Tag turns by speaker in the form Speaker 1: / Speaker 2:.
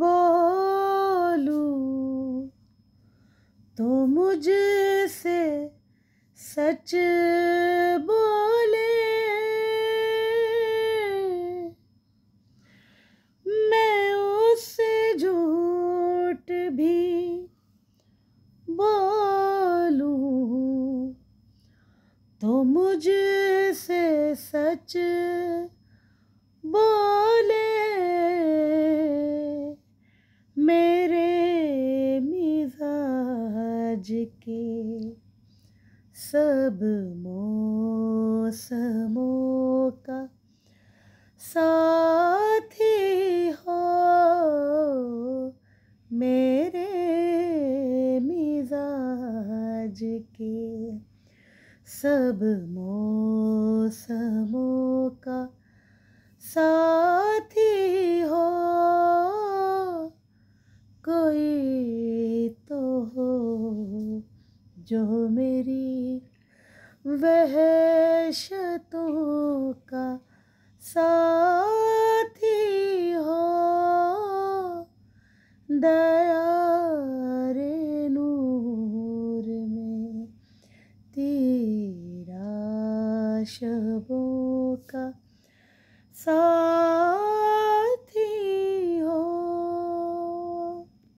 Speaker 1: बोलू तो मुझसे सच बोले मैं उससे झूठ भी बोलू तो मुझसे सच बोल आज के सब मौसमों का साथी हो मेरे मिजाज के सब मौसमों का साथी हो कोई जो मेरी वहशतों का साथी हो दया नूर में तेरा शबों का सा